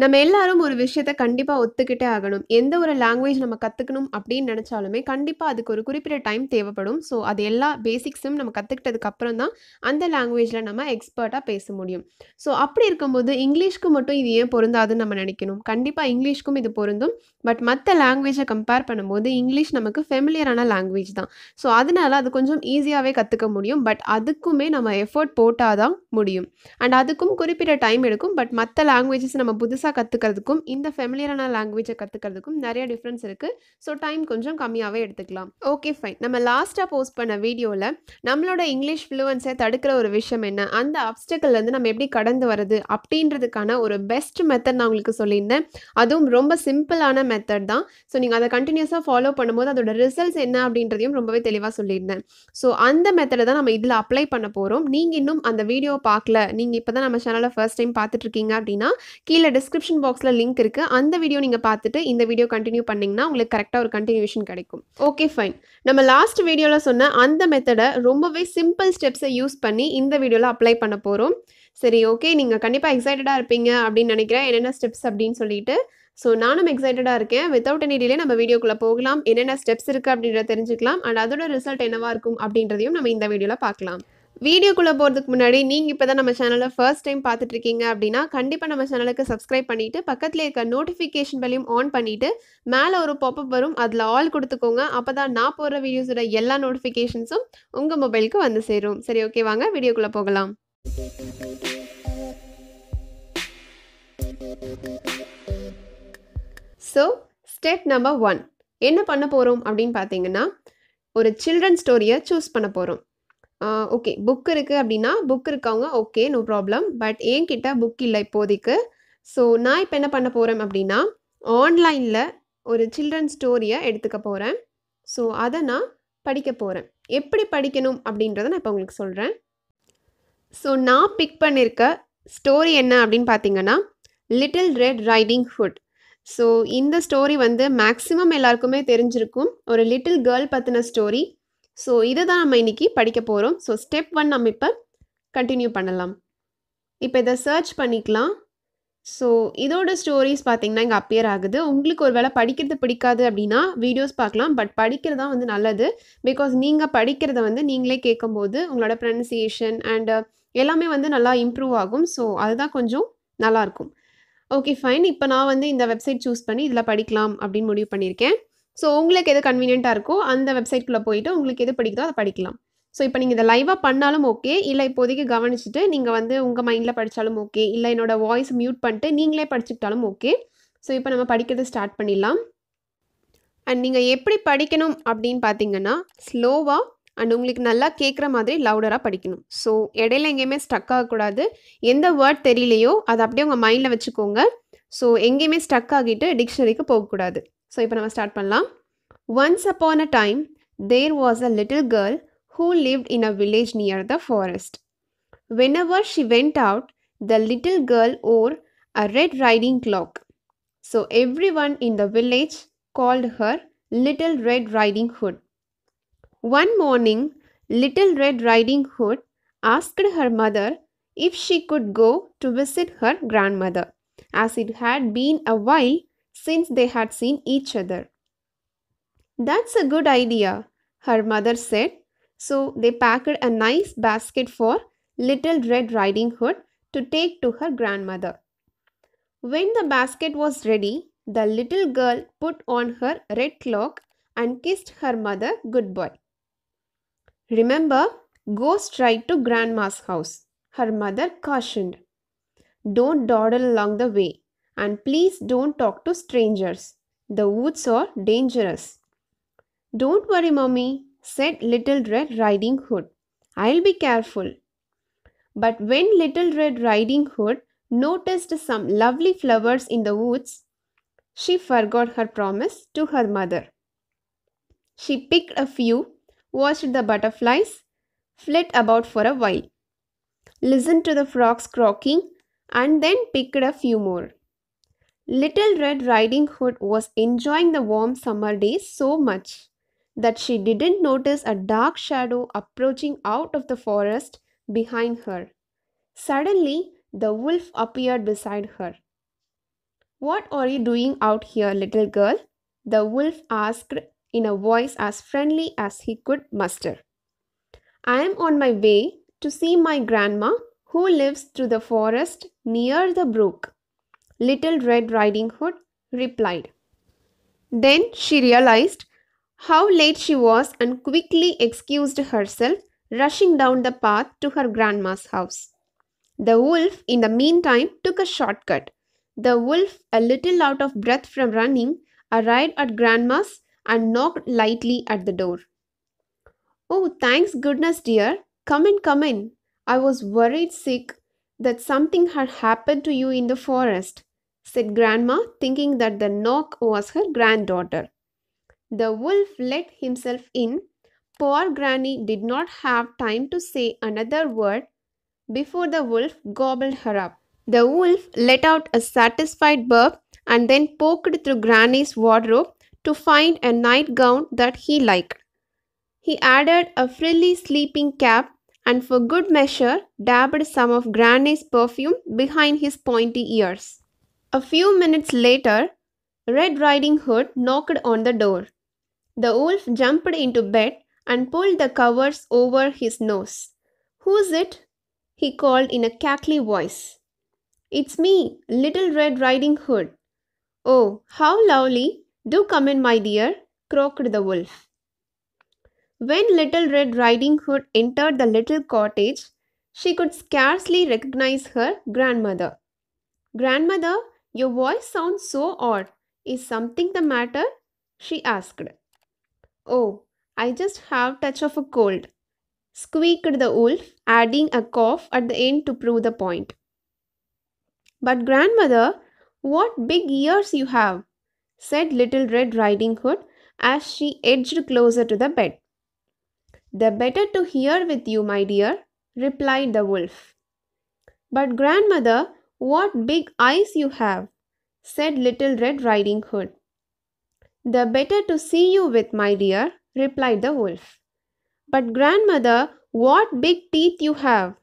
நம்ம எல்லாரும் ஒரு விஷயத்த கண்டிப்பாக ஒத்துக்கிட்டே ஆகணும் எந்த ஒரு லாங்குவேஜ் நம்ம கற்றுக்கணும் அப்படின்னு நினச்சாலுமே கண்டிப்பாக அதுக்கு ஒரு குறிப்பிட்ட டைம் தேவைப்படும் ஸோ அது எல்லா பேசிக்ஸும் நம்ம கற்றுக்கிட்டதுக்கு அப்புறம் தான் அந்த லாங்குவேஜில் நம்ம எக்ஸ்பர்ட்டாக பேச முடியும் ஸோ அப்படி இருக்கும்போது இங்கிலீஷ்க்கு மட்டும் இது ஏன் பொருந்தாதுன்னு நம்ம நினைக்கணும் கண்டிப்பாக இங்கிலீஷ்க்கும் இது பொருந்தும் பட் மற்ற லாங்குவேஜை கம்பேர் பண்ணும்போது இங்கிலீஷ் நமக்கு ஃபெமிலியரான லாங்குவேஜ் தான் ஸோ அதனால் அது கொஞ்சம் ஈஸியாகவே கற்றுக்க முடியும் பட் அதுக்குமே நம்ம எஃபர்ட் போட்டால் தான் முடியும் அண்ட் அதுக்கும் குறிப்பிட்ட டைம் எடுக்கும் பட் மற்ற லாங்குவேஜஸ் நம்ம புதுசாக புதுசாக கற்றுக்கிறதுக்கும் இந்த ஃபெமிலியரான லாங்குவேஜை கற்றுக்கிறதுக்கும் நிறைய டிஃப்ரென்ஸ் இருக்குது ஸோ டைம் கொஞ்சம் கம்மியாகவே எடுத்துக்கலாம் ஓகே ஃபைன் நம்ம லாஸ்ட்டாக போஸ்ட் பண்ண வீடியோவில் நம்மளோட இங்கிலீஷ் ஃப்ளூவன்ஸை தடுக்கிற ஒரு விஷயம் என்ன அந்த அப்டக்கல்லேருந்து நம்ம எப்படி கடந்து வர்றது அப்படின்றதுக்கான ஒரு பெஸ்ட் மெத்தட் நான் உங்களுக்கு சொல்லியிருந்தேன் அதுவும் ரொம்ப சிம்பிளான மெத்தட் தான் ஸோ நீங்கள் அதை கண்டினியூஸாக ஃபாலோ பண்ணும்போது அதோட ரிசல்ட்ஸ் என்ன அப்படின்றதையும் ரொம்பவே தெளிவாக சொல்லியிருந்தேன் ஸோ அந்த மெத்தடை தான் நம்ம இதில் அப்ளை பண்ண போகிறோம் நீங்கள் இன்னும் அந்த வீடியோ பார்க்கல நீங்கள் இப்போ தான் நம்ம சேனலில் ஃபர்ஸ்ட் டைம் பார்த்துட்ருக்கீங்க அப்படின்னா கீழே டிஸ்கிரிப் டிஸ்கிரிப்ஷன் பாக்ஸில் லிங்க் இருக்குது அந்த வீடியோ நீங்கள் பார்த்துட்டு இந்த வீடியோ கண்டினியூ பண்ணிங்கன்னா உங்களுக்கு கரெக்டாக ஒரு கண்டினியூஷன் கிடைக்கும் ஓகே ஃபைன் நம்ம லாஸ்ட் வீடியோவில் சொன்ன அந்த மெத்தடை ரொம்பவே சிம்பிள் ஸ்டெப்ஸை யூஸ் பண்ணி இந்த வீடியோவில் அப்ளை பண்ண போகிறோம் சரி ஓகே நீங்கள் கண்டிப்பாக எக்ஸைட்டடாக இருப்பீங்க அப்படின்னு நினைக்கிறேன் என்னென்ன ஸ்டெப்ஸ் அப்படின்னு சொல்லிட்டு ஸோ நானும் எக்ஸைட்டடாக இருக்கேன் வித்தவுட் எனி டிலே நம்ம வீடியோக்குள்ளே போகலாம் என்னென்ன ஸ்டெப்ஸ் இருக்குது அப்படின்றத தெரிஞ்சுக்கலாம் அண்ட் அதோட ரிசல்ட் என்னவாக இருக்கும் அப்படின்றதையும் நம்ம இந்த வீடியோவில் பார்க்கலாம் வீடியோக்குள்ளே போகிறதுக்கு முன்னாடி நீங்கள் இப்போ தான் நம்ம சேனலை ஃபர்ஸ்ட் டைம் பார்த்துட்ருக்கீங்க அப்படின்னா கண்டிப்பாக நம்ம சேனலுக்கு சப்ஸ்கிரைப் பண்ணிவிட்டு பக்கத்தில் இருக்க நோட்டிஃபிகேஷன் பெல்லையும் ஆன் பண்ணிவிட்டு மேலே ஒரு பாப்பப் வரும் அதில் ஆல் கொடுத்துக்கோங்க அப்போ தான் நான் போடுற வீடியோஸோட எல்லா நோட்டிஃபிகேஷன்ஸும் உங்கள் மொபைலுக்கு வந்து சேரும் சரி ஓகே வாங்க வீடியோக்குள்ளே போகலாம் ஸோ ஸ்டெப் நம்பர் ஒன் என்ன பண்ண போகிறோம் அப்படின்னு பார்த்தீங்கன்னா ஒரு சில்ட்ரன் ஸ்டோரியை சூஸ் பண்ண போகிறோம் ஓகே புக் இருக்குது அப்படின்னா புக் இருக்கவங்க ஓகே நோ ப்ராப்ளம் பட் என்கிட்ட புக் இல்லை இப்போதைக்கு ஸோ நான் இப்போ என்ன பண்ண போகிறேன் அப்படின்னா ஆன்லைனில் ஒரு சில்ட்ரன் ஸ்டோரியை எடுத்துக்க போகிறேன் ஸோ அதை நான் படிக்க போகிறேன் எப்படி படிக்கணும் அப்படின்றத நான் இப்போ உங்களுக்கு சொல்கிறேன் ஸோ நான் பிக் பண்ணியிருக்க ஸ்டோரி என்ன அப்படின்னு பார்த்தீங்கன்னா little red riding hood so இந்த ஸ்டோரி வந்து மேக்ஸிமம் எல்லாருக்குமே தெரிஞ்சிருக்கும் ஒரு லிட்டில் கேர்ள் பற்றின ஸ்டோரி ஸோ இதை தான் நம்ம இன்றைக்கி படிக்க போகிறோம் ஸோ ஸ்டெப் ஒன் நம்ம இப்போ கண்டினியூ பண்ணலாம் இப்போ இதை சர்ச் பண்ணிக்கலாம் ஸோ இதோட ஸ்டோரிஸ் பார்த்தீங்கன்னா இங்கே அப்பியர் ஆகுது உங்களுக்கு ஒரு வேளை படிக்கிறது பிடிக்காது அப்படின்னா வீடியோஸ் பார்க்கலாம் பட் படிக்கிறது தான் வந்து நல்லது பிகாஸ் நீங்கள் படிக்கிறத வந்து நீங்களே கேட்கும்போது உங்களோட ப்ரனன்சியேஷன் அண்டு uh, எல்லாமே வந்து நல்லா இம்ப்ரூவ் ஆகும் ஸோ அதுதான் கொஞ்சம் நல்லாயிருக்கும் ஓகே ஃபைன் இப்போ நான் வந்து இந்த வெப்சைட் சூஸ் பண்ணி இதில் படிக்கலாம் அப்படின்னு முடிவு பண்ணியிருக்கேன் ஸோ உங்களுக்கு எது கன்வீனியண்ட்டாக இருக்கோ அந்த வெப்சைட்குள்ளே போயிட்டு உங்களுக்கு எது பிடிக்குதோ அதை படிக்கலாம் ஸோ இப்போ நீங்கள் இதை லைவாக பண்ணாலும் ஓகே இல்லை இப்போதைக்கு கவனிச்சுட்டு நீங்கள் வந்து உங்கள் மைண்டில் படித்தாலும் ஓகே இல்லை என்னோடய வாய்ஸ் மியூட் பண்ணிட்டு நீங்களே படிச்சுக்கிட்டாலும் ஓகே ஸோ இப்போ நம்ம படிக்கிறது ஸ்டார்ட் பண்ணிடலாம் அண்ட் நீங்கள் எப்படி படிக்கணும் அப்படின்னு பார்த்தீங்கன்னா ஸ்லோவாக அண்ட் உங்களுக்கு நல்லா கேட்குற மாதிரி லவுடராக படிக்கணும் ஸோ இடையில எங்கேயுமே ஸ்டக் ஆகக்கூடாது எந்த வேர்ட் தெரியலையோ அதை அப்படியே உங்கள் மைண்டில் வச்சுக்கோங்க ஸோ எங்கேயுமே ஸ்டக் ஆகிட்டு டிக்ஷனரிக்கு போகக்கூடாது ஸோ இப்போ நம்ம ஸ்டார்ட் பண்ணலாம் once upon a time there was a little girl who lived in a village near the forest whenever she went out the little girl wore a red riding cloak so everyone in the village called her little red riding hood one morning little red riding hood asked her mother if she could go to visit her grandmother, as it had been a while since they had seen each other. That's a good idea, her mother said. So they packed a nice basket for Little Red Riding Hood to take to her grandmother. When the basket was ready, the little girl put on her red cloak and kissed her mother goodbye. Remember, go straight to grandma's house, her mother cautioned. Don't dawdle along the way and please don't talk to strangers. The woods are dangerous. Don't worry, mommy, said Little Red Riding Hood. I'll be careful. But when Little Red Riding Hood noticed some lovely flowers in the woods, she forgot her promise to her mother. She picked a few, watched the butterflies, flit about for a while, listened to the frogs croaking, and then picked a few more. Little Red Riding Hood was enjoying the warm summer days so much that she didn't notice a dark shadow approaching out of the forest behind her. Suddenly, the wolf appeared beside her. What are you doing out here, little girl? The wolf asked in a voice as friendly as he could muster. I am on my way to see my grandma who lives through the forest near the brook. Little Red Riding Hood replied. Then she realized how late she was and quickly excused herself, rushing down the path to her grandma's house. The wolf, in the meantime, took a shortcut. The wolf, a little out of breath from running, arrived at grandma's and knocked lightly at the door. Oh, thanks goodness, dear. Come in, come in. I was worried sick that something had happened to you in the forest said Grandma, thinking that the knock was her granddaughter. The wolf let himself in. Poor Granny did not have time to say another word before the wolf gobbled her up. The wolf let out a satisfied burp and then poked through Granny's wardrobe to find a nightgown that he liked. He added a frilly sleeping cap and, for good measure, dabbed some of Granny's perfume behind his pointy ears. A few minutes later, Red Riding Hood knocked on the door. The wolf jumped into bed and pulled the covers over his nose. Who's it? he called in a cackly voice. It's me, Little Red Riding Hood. Oh, how lovely! Do come in, my dear, croaked the wolf. When Little Red Riding Hood entered the little cottage, she could scarcely recognize her grandmother. Grandmother, your voice sounds so odd. Is something the matter? she asked. Oh, I just have touch of a cold, squeaked the wolf, adding a cough at the end to prove the point. But grandmother, what big ears you have, said little Red Riding Hood as she edged closer to the bed. The better to hear with you, my dear, replied the wolf. But grandmother, what big eyes you have, said Little Red Riding Hood. The better to see you with, my dear, replied the wolf. But, grandmother, what big teeth you have,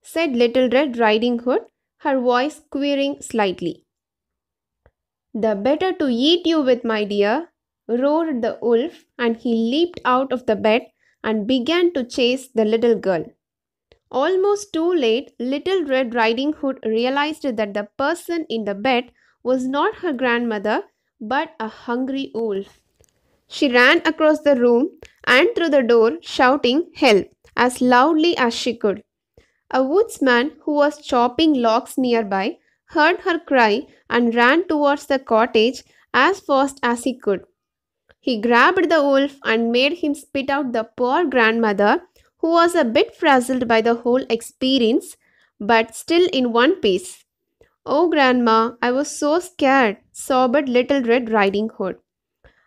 said Little Red Riding Hood, her voice quivering slightly. The better to eat you with, my dear, roared the wolf, and he leaped out of the bed and began to chase the little girl. Almost too late, Little Red Riding Hood realized that the person in the bed was not her grandmother but a hungry wolf. She ran across the room and through the door, shouting help as loudly as she could. A woodsman who was chopping logs nearby heard her cry and ran towards the cottage as fast as he could. He grabbed the wolf and made him spit out the poor grandmother who was a bit frazzled by the whole experience but still in one piece. Oh, Grandma, I was so scared, sobbed Little Red Riding Hood.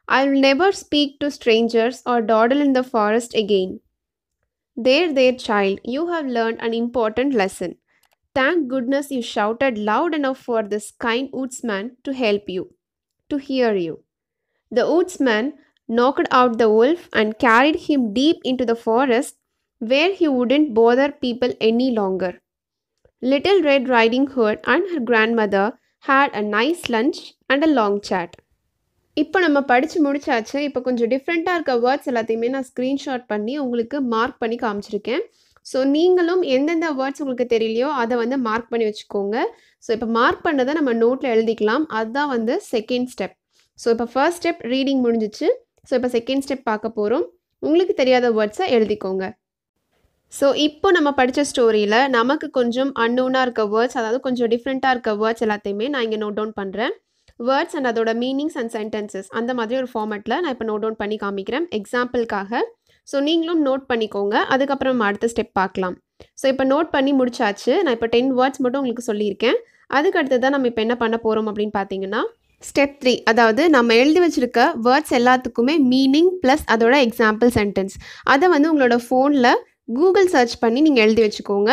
I'll never speak to strangers or dawdle in the forest again. There, there, child, you have learned an important lesson. Thank goodness you shouted loud enough for this kind woodsman to help you, to hear you. The woodsman knocked out the wolf and carried him deep into the forest where he wouldn't bother people any longer. Little Red Riding Hood and her grandmother had a nice lunch and a long chat. இப்போ நம்ம படித்து முடிச்சாச்சு இப்போ கொஞ்சம் டிஃப்ரெண்ட்டாக இருக்க words எல்லாத்தையுமே நான் ஸ்க்ரீன்ஷாட் பண்ணி உங்களுக்கு மார்க் பண்ணி காமிச்சிருக்கேன் ஸோ நீங்களும் எந்தெந்த வேர்ட்ஸ் உங்களுக்கு தெரியலையோ அதை வந்து மார்க் பண்ணி வச்சுக்கோங்க ஸோ இப்போ மார்க் பண்ணதை நம்ம நோட்டில் எழுதிக்கலாம் அதுதான் வந்து செகண்ட் ஸ்டெப் ஸோ இப்போ ஃபர்ஸ்ட் ஸ்டெப் ரீடிங் முடிஞ்சிச்சு ஸோ இப்போ செகண்ட் ஸ்டெப் பார்க்க போகிறோம் உங்களுக்கு தெரியாத வேர்ட்ஸை எழுதிக்கோங்க ஸோ இப்போ நம்ம படித்த ஸ்டோரியில் நமக்கு கொஞ்சம் அன்னோனாக இருக்க வேர்ட்ஸ் அதாவது கொஞ்சம் டிஃப்ரெண்ட்டாக இருக்க வேர்ட்ஸ் எல்லாத்தையுமே நான் இங்கே நோட் டவுன் பண்ணுறேன் வேர்ட்ஸ் அண்ட் அதோட மீனிங்ஸ் அண்ட் சென்டென்சஸ் அந்த மாதிரி ஒரு ஃபார்மெட்டில் நான் இப்போ நோட் டவுன் பண்ணி காமிக்கிறேன் எக்ஸாம்பிளுக்காக ஸோ நீங்களும் நோட் பண்ணிக்கோங்க அதுக்கப்புறம் அடுத்த ஸ்டெப் பார்க்கலாம் ஸோ இப்போ நோட் பண்ணி முடிச்சாச்சு நான் இப்போ டென் வேர்ட்ஸ் மட்டும் உங்களுக்கு சொல்லியிருக்கேன் அதுக்கு அடுத்து நம்ம இப்போ என்ன பண்ண போகிறோம் அப்படின்னு பார்த்தீங்கன்னா ஸ்டெப் த்ரீ அதாவது நம்ம எழுதி வச்சுருக்க வேர்ட்ஸ் எல்லாத்துக்குமே மீனிங் ப்ளஸ் அதோட எக்ஸாம்பிள் சென்டென்ஸ் அதை வந்து உங்களோட ஃபோனில் கூகுள் சர்ச் பண்ணி நீங்கள் எழுதி வச்சுக்கோங்க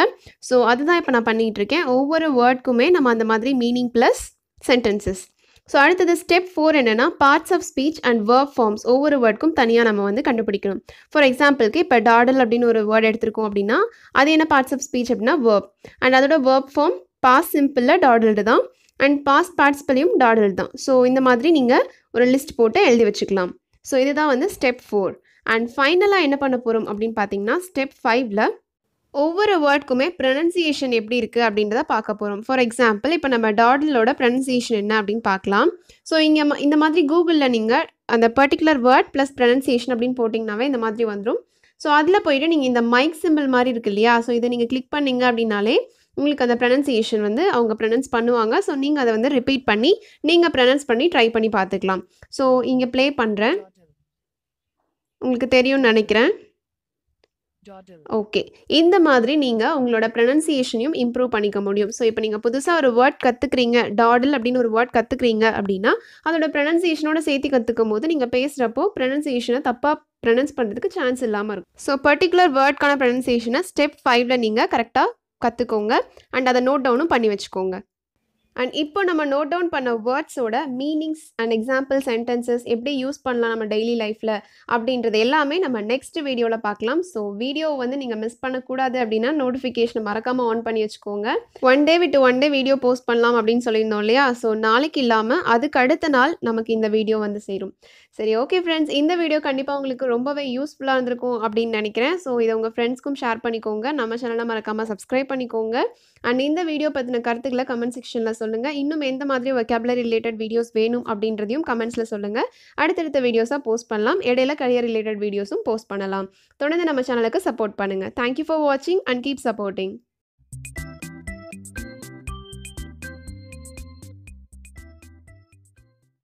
ஸோ அதுதான் இப்போ நான் பண்ணிகிட்டு இருக்கேன் ஒவ்வொரு வேர்டுக்குமே நம்ம அந்த மாதிரி மீனிங் ப்ளஸ் சென்டென்சஸ் ஸோ அடுத்தது ஸ்டெப் ஃபோர் என்னென்னா parts of speech and verb forms ஒவ்வொரு வேர்டுக்கும் தனியாக நம்ம வந்து கண்டுபிடிக்கணும் ஃபார் எக்ஸாம்பிளுக்கு இப்போ டாடல் அப்படின்னு ஒரு வேர்டு எடுத்திருக்கோம் அப்படின்னா அது என்ன பார்ட்ஸ் ஆஃப் ஸ்பீச் அப்படின்னா வேர்ப் அண்ட் அதோட வேர்ப் ஃபார்ம் பாஸ் சிம்பிளில் டாடல்டு தான் அண்ட் பாஸ் பார்ட்ஸ்பிளையும் டாடல்டு தான் ஸோ இந்த மாதிரி நீங்கள் ஒரு லிஸ்ட் போட்டு எழுதி வச்சுக்கலாம் ஸோ இதுதான் வந்து ஸ்டெப் ஃபோர் அண்ட் ஃபைனலாக என்ன பண்ண போகிறோம் அப்படின்னு பார்த்தீங்கன்னா ஸ்டெப் ஃபைவ்ல ஒவ்வொரு வேர்டுக்குமே ப்ரனன்சியேஷன் எப்படி இருக்குது அப்படின்றத பார்க்க போகிறோம் ஃபார் எக்ஸாம்பிள் இப்போ நம்ம டாடலோட ப்ரனன்சியேஷன் என்ன அப்படின்னு பார்க்கலாம் ஸோ இங்கே இந்த மாதிரி கூகுளில் நீங்கள் அந்த பர்டிகுலர் வேர்ட் ப்ளஸ் ப்ரனன்சியேஷன் அப்படின்னு போட்டிங்கனாவே இந்த மாதிரி வந்துடும் ஸோ அதில் போயிட்டு நீங்கள் இந்த மைக் சிம்பிள் மாதிரி இருக்கு இல்லையா ஸோ இதை நீங்கள் கிளிக் பண்ணிங்க அப்படின்னாலே உங்களுக்கு அந்த ப்ரனன்சியேஷன் வந்து அவங்க ப்ரனன்ஸ் பண்ணுவாங்க ஸோ நீங்கள் அதை வந்து ரிப்பீட் பண்ணி நீங்கள் ப்ரனன்ஸ் பண்ணி ட்ரை பண்ணி பார்த்துக்கலாம் ஸோ இங்கே ப்ளே பண்ணுறேன் உங்களுக்கு தெரியும்னு நினைக்கிறேன் ஓகே இந்த மாதிரி நீங்கள் உங்களோட ப்ரனன்சியேஷனையும் இம்ப்ரூவ் பண்ணிக்க முடியும் ஸோ இப்போ நீங்கள் புதுசாக ஒரு வேர்ட் கற்றுக்குறீங்க டாடல் அப்படின்னு ஒரு வேர்ட் கற்றுக்குறீங்க அப்படின்னா அதோட ப்ரனன்சியேஷனோட சேர்த்து கற்றுக்கும் போது நீங்கள் பேசுகிறப்போ ப்ரனன்சியேஷனை தப்பாக ப்ரனன்ஸ் பண்ணுறதுக்கு சான்ஸ் இல்லாமல் இருக்கும் ஸோ பர்டிகுலர் வேர்ட்க்கான ப்ரனன்சியேஷனை ஸ்டெப் ஃபைவ்ல நீங்கள் கரெக்டாக கற்றுக்கோங்க அண்ட் அதை நோட் டவுனும் பண்ணி வச்சுக்கோங்க அண்ட் இப்போ நம்ம நோட் டவுன் பண்ண வேர்ட்ஸோட மீனிங்ஸ் அண்ட் எக்ஸாம்பிள் சென்டென்சஸ் எப்படி யூஸ் பண்ணலாம் நம்ம டெய்லி லைஃப்பில் அப்படின்றது எல்லாமே நம்ம நெக்ஸ்ட் வீடியோவில் பார்க்கலாம் ஸோ வீடியோ வந்து நீங்கள் மிஸ் பண்ணக்கூடாது அப்படின்னா நோட்டிஃபிகேஷன் மறக்காமல் ஆன் பண்ணி வச்சுக்கோங்க ஒன் டே விட்டு ஒன் டே வீடியோ போஸ்ட் பண்ணலாம் அப்படின்னு சொல்லியிருந்தோம் இல்லையா ஸோ நாளைக்கு இல்லாமல் அதுக்கு அடுத்த நாள் நமக்கு இந்த வீடியோ வந்து சேரும் சரி ஓகே ஃப்ரெண்ட்ஸ் இந்த வீடியோ கண்டிப்பாக உங்களுக்கு ரொம்பவே யூஸ்ஃபுல்லாக இருந்திருக்கும் அப்படின்னு நினைக்கிறேன் ஸோ இதை உங்கள் ஃப்ரெண்ட்ஸ்க்கும் ஷேர் பண்ணிக்கோங்க நம்ம சேனலை மறக்காமல் சப்ஸ்கிரைப் பண்ணிக்கோங்க அண்ட் இந்த வீடியோ பற்றின கருத்துக்களை கமெண்ட் செக்ஷனில் சொல்லுங்கள் இன்னும் எந்த மாதிரி வெக்காபுலரி ரிலேட்டட் வீடியோஸ் வேணும் அப்படின்றதையும் கமெண்ட்ஸில் சொல்லுங்கள் அடுத்தடுத்த வீடியோஸாக போஸ்ட் பண்ணலாம் இடையில கரியர் ரிலேட்டட் வீடியோஸும் போஸ்ட் பண்ணலாம் தொடர்ந்து நம்ம சேனலுக்கு சப்போர்ட் பண்ணுங்கள் தேங்க்யூ ஃபார் வாட்சிங் அண்ட் கீப் சப்போர்ட்டிங்